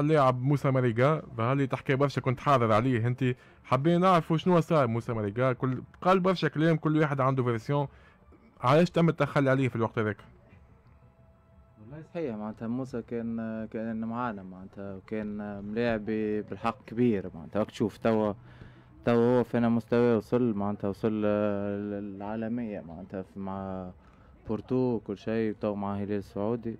اللاعب موسى ماريجا اللي تحكي برشا كنت حاضر عليه انت حابين نعرفوا شنو صار موسى ماريجا كل قال برشا كلام كل واحد عنده فيرسيون علاش تم التخلي عليه في الوقت هذاك والله صحيح معناتها موسى كان كان معانا معناتها وكان ملاعب بالحق كبير معناتها وقت تشوف توا توا هو فينا مستواه وصل معناتها وصل العالمية معناتها مع بورتو وكل شيء تو مع هلال السعودي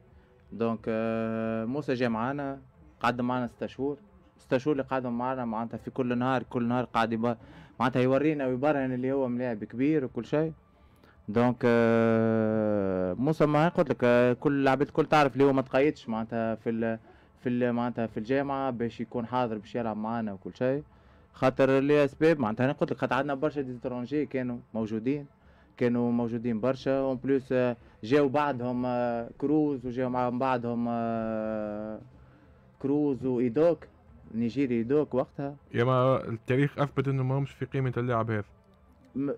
دونك آه، موسى جاء معانا قعد معنا ست شهور ست شهور اللي قعدوا معنا معناتها في كل نهار كل نهار قاعد يبر معناتها يورينا ويبرهن اللي هو ملاعب كبير وكل شيء دونك آه، موسى ما قلت لك آه، كل لعبت الكل تعرف اللي هو ما تقيدش معناتها في ال في ال معناتها في الجامعه باش يكون حاضر باش يلعب معنا وكل شيء خاطر لي اسباب معناتها انا قلت لك خاطر عندنا برشا ديترونجي كانوا موجودين كانوا موجودين برشا اون آه، بلوس جاو بعدهم كروز وجاو مع بعضهم كروز وايدوك نيجيري ايدوك وقتها يا ما التاريخ اثبت انه ما همش في قيمه اللاعب هذا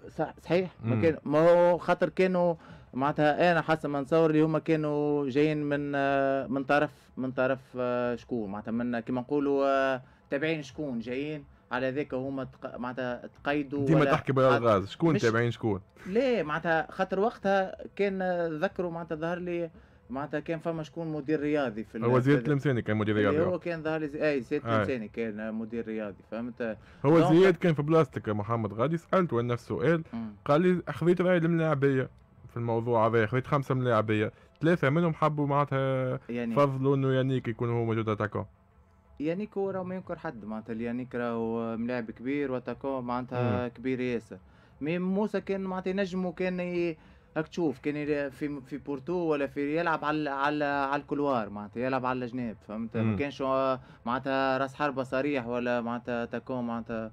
صح صحيح ما كان ما هو خاطر كانوا معناتها انا حسب ما نصور اللي هما كانوا جايين من آه، من طرف من طرف آه، شكون معناتها من كما نقولوا آه، تابعين شكون جايين على ذاك هما تق... معناتها تقيدوا ديما تحكي بالالغاز شكون مش... تابعين شكون؟ لا معناتها خاطر وقتها كان ذكروا معناتها ظهر لي معناتها كان فما شكون مدير رياضي في هو زياد تلمساني كان مدير إيه، رياضي هو كان ظهر زي... اي زياد تلمساني آه. كان مدير رياضي فهمت هو زياد كان في بلاستيك محمد غادي سالته نفس السؤال قال لي خذيت راي الملاعبيه في الموضوع هذا خذيت خمسه ملاعبيه ثلاثه منهم حبوا معناتها يعني فضلوا انه يانيك يكون هو موجود اتاكو يانيك هو راه ما ينكر حد معناتها يانيك راهو ملاعب كبير واتاكو معناتها كبير ياسر مي موسى كان معناتها ينجم وكان ي... راك تشوف كان في في بورتو ولا في يلعب على على على الكلوار معناتها يلعب على الجناب فهمت ما كانش معناتها راس حربه صريح ولا معناتها تكون معناتها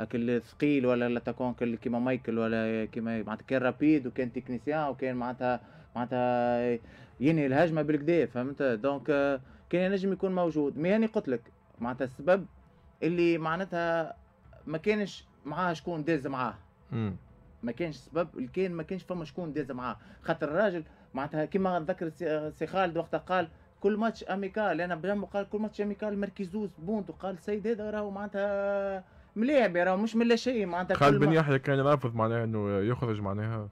اكل ثقيل ولا لا تكون كيما مايكل ولا كيما معناتها كان رابيد وكان تكنيسيان وكان معناتها معناتها ينهي الهجمه بالكدا فهمت دونك كان نجم يكون موجود مي هاني قلت لك معناتها السبب اللي معناتها ما كانش معاه شكون داز معاه ما كانش سبب الكين ما كانش فما شكون داز معاه خاطر الراجل معناتها كيما ذكر سي خالد وقتها قال كل ماتش اميكال انا بجمع قال كل ماتش اميكال مركزوز بونت وقال السيد هذا راهو معناتها ملاعب راهو مش من لا شيء معناتها خالد بن يحيى كان رافض معناها انه يخرج معناها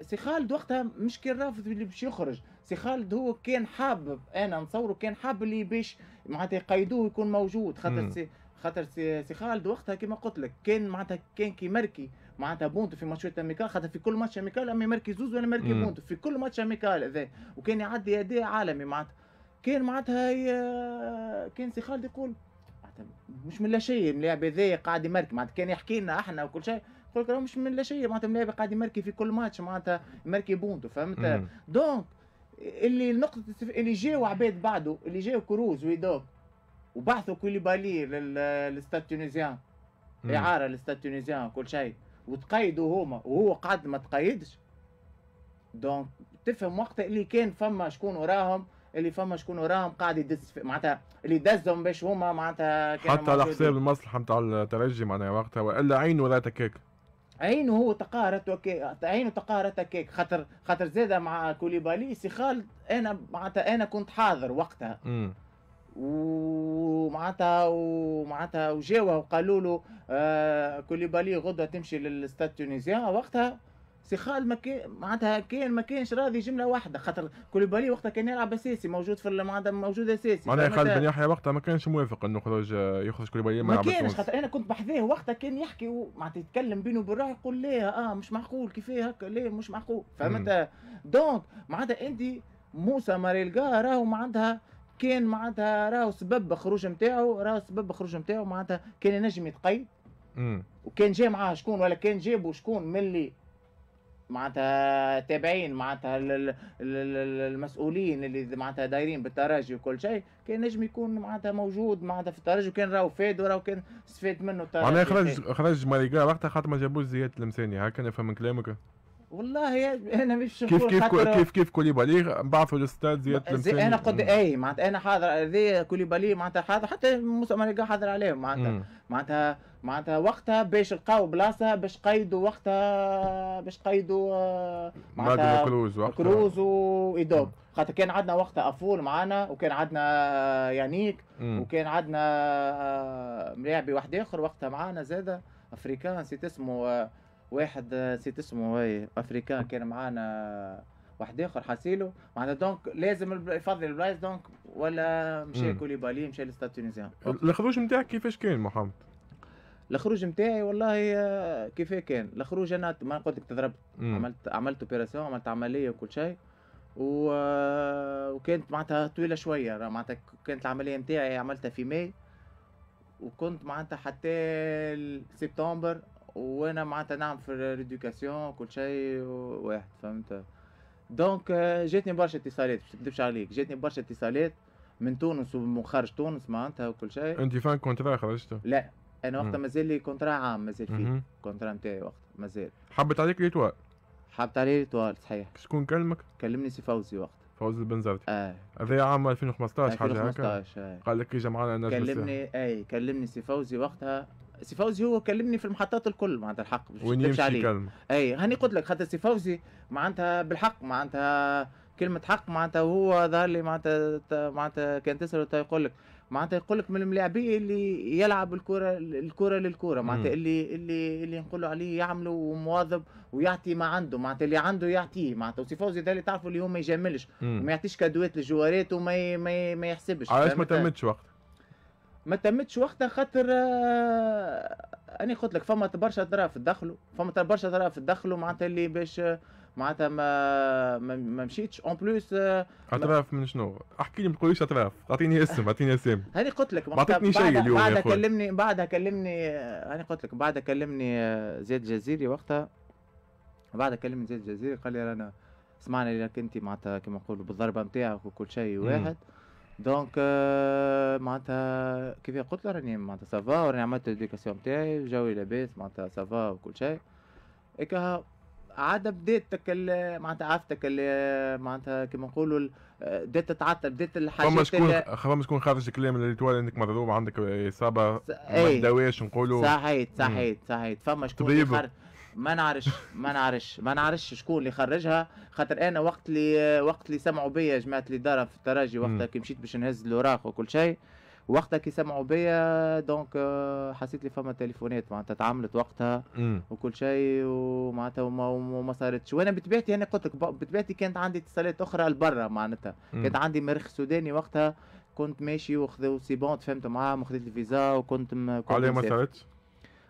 سي خالد وقتها مش كان رافض اللي باش يخرج سي خالد هو كان حابب انا نصوره كان حابب اللي باش معناتها يقيدوه يكون موجود خاطر سي خاطر سي خالد وقتها كما قلت لك كان معناتها كان كي مركي معناتها بونتو في ماتشات اميكال خاطر في كل ماتش اميكال اما يمركز زوز ولا يمركز بونتو في كل ماتش اميكال هذا وكان يعدي اداء عالمي معناتها كان معناتها هي... كان سي خالد يقول مش من لا شيء اللاعب هذا قاعد يمركي معناتها كان يحكي لنا احنا وكل شيء يقول لك مش من لا شيء معناتها اللاعب قاعد يمركي في كل ماتش معناتها يمركي بونتو فهمت دونك اللي نقطة اللي جاو عباد بعده اللي جاو كروز ويدوب وبعثوا كوليبالي للستاد تونيزيان اعاره للستاد تونيزيان كل شيء وتقيدوا هما وهو قعد ما تقيدش دونك تفهم وقت اللي كان فما شكون وراهم اللي فما شكون وراهم قاعد يدز معناتها اللي دزهم باش هما معناتها حتى على حساب المصلحه نتاع الترجي معناها وقتها والا عينه ولا تكاك عينه هو تقهرت عينه تقهرت هكاك خاطر خاطر زاده مع كوليبالي سي خالد انا معناتها انا كنت حاضر وقتها م. ومعناتها ومعناتها وجاوا وقالوا له آه كوليبالي غدوه تمشي للاستاد تونيزيا آه، وقتها سي خال ما كان معناتها كان ما كانش راضي جمله واحده خاطر كوليبالي وقتها كان يلعب اساسي موجود في معناتها موجود اساسي معناها خالد بن يحيى وقتها ما كانش موافق انه يخرج آه، يخرج كوليبالي ما, ما كانش خاطر انا كنت بحذاه وقتها كان يحكي معناتها يتكلم بينه وبين يقول ليه اه مش معقول كيفاه هكا ليه مش معقول فهمت دونك معناتها انت موسى ماريلغا راهو معناتها كان معناتها راهو سبب خروج نتاعو راهو سبب خروج نتاعو معناتها كان ينجم يتقيد وكان جاي معاه شكون ولا كان جابو شكون من اللي معناتها تابعين معناتها المسؤولين اللي معناتها دايرين بالترجي وكل شيء كان نجم يكون معناتها موجود معناتها في الترجي وكان راهو فاد وراهو كان استفاد منه الترجي معناها خرج خرج ماريكا وقتها خاطر ما جابوش زياد المساني هكا نفهم من كلامك والله انا مش كيف كيف كيف كيف كوليبالي بعثوا الاستاذ زياد زي انا قد اي معناتها انا حاضر زي كوليبالي معناتها حاضر حتى موسى مانيكا حاضر عليهم معناتها معناتها معناتها وقتها باش لقاو بلاصه باش قيدوا وقتها باش قيدوا آه، معناتها كروز وقتها كروز وايدوب خاطر كان عندنا وقتها افول معانا وكان عندنا آه، يانيك وكان عندنا آه، ملاعبي واحد اخر وقتها معانا زاده افريكان نسيت اسمه واحد نسيت اسمه هاي افريكان كان معانا واحد اخر حاسيلو معناتها دونك لازم يفضل البلايص دونك ولا مشى كوليبالي مشى لستاد تونيزيان الخروج نتاعك كيفاش كان محمد؟ الخروج نتاعي والله آه، كيف كان الخروج انا ما قلت لك تضربت عملت عملت اوبيراسيون عملت عمليه وكل شيء و... آه، وكانت معناتها طويله شويه معناتها كانت العمليه نتاعي عملتها في ماي وكنت معناتها حتى سبتمبر وانا معناتها نعمل في ريدوكاسيون كل شيء واحد فهمت دونك آه، جاتني برشا اتصالات باش تكذبش عليك جاتني برشا اتصالات من تونس ومن خارج تونس معناتها وكل شيء انت فان كونترا خرجت لا انا وقتها مازال لي كونترا عام مازال فيه الكونترا نتاعي وقتها مازال حبت عليك توال حبت لي توال صحيح شكون كلمك؟ كلمني سي فوزي وقتها فوزي البنزرتي اه هذا عام 2015 حاجه هكا 2015 آه. قال لك اجا معنا نجم كلمني اي كلمني سي فوزي وقتها سي فوزي هو كلمني في المحطات الكل معناتها الحق مش ونمشي عليه كلمة. اي هاني قلت لك خاطر سي فوزي معناتها بالحق معناتها كلمة حق معناتها هو ظهر لي معناتها معناتها كان تسأل طيب يقول لك معناتها يقول لك من الملاعبية اللي يلعب الكرة الكرة للكرة معناتها اللي اللي اللي نقولوا عليه يعملوا ومواظب ويعطي ما عنده معناتها اللي عنده يعطيه معناتها وسي فوزي ده اللي تعرفوا اللي هو ما يجاملش وما يعطيش كادوات لجوارات وما ما يحسبش علاش ما تمتش وقت ما تمتش وقتها خاطر آه، انا قلت لك فما برشا اطراف الدخل فما برشا اطراف الدخل معناتها اللي باش آه، معناتها ما ما مشيتش اون بلوس اطراف من شنو؟ احكي لي ما تقوليش اطراف اعطيني اسم اعطيني اسم هاني قلت لك اعطيتني شيء اليوم بعدها كلمني بعدها كلمني آه، هاني قلت لك بعدها كلمني زياد جزيري وقتها بعدها كلمني زياد جزيري قال لي رانا سمعنا انك انت معناتها كما نقولوا بالضربه نتاعك وكل شيء واحد م. دونك آه، معناتها كيف قلت له راني معناتها سافا راني عملت الاديكاسيون نتاعي وجوي لاباس معناتها سافا وكل شيء هكا عاد بديت تك معناتها عرفتك آه، معناتها كيما نقولوا آه، بديت تتعطل بديت الحاجات فما شكون فما شكون خافش الكلام اللي تولى انك مضروب عندك اصابه ما تداواش نقولوا صحيت صحيت صحيت فما شكون ما نعرفش ما نعرفش ما نعرفش شكون اللي خرجها خاطر انا وقت اللي وقت اللي سمعوا بيا جماعه اللي دار في الترجي وقتها كي مشيت باش نهز الاوراق وكل شيء وقتها كي سمعوا بيا دونك آه، حسيت لي فما تليفونات معناتها تعاملت وقتها وكل شيء ومعناتها وما, وما صارتش وانا بطبيعتي انا قلت لك بطبيعتي كانت عندي اتصالات اخرى لبرا معناتها كانت عندي مريخ سوداني وقتها كنت ماشي وخذوا سي بون تفهمت معاه وخذيت الفيزا وكنت م... كنت عليه ما صارتش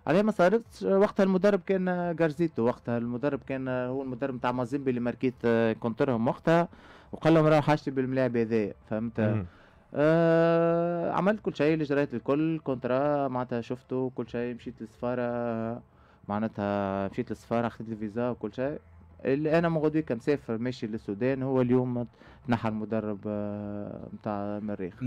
عليه ما صارتش وقتها المدرب كان جارزيتو وقتها المدرب كان هو المدرب نتاع مازيمبي اللي ماركيت آه، كونترهم وقتها وقال لهم راهو حاجتي بالملاعب هذايا فهمت آه عملت كل شيء اللي جريت الكل كونترا معناتها شفته كل شيء مشيت للسفاره معناتها مشيت للسفاره اخذت الفيزا وكل شيء اللي انا مغدوي كمسافر ماشي للسودان هو اليوم تنحى المدرب نتاع آه، المريخ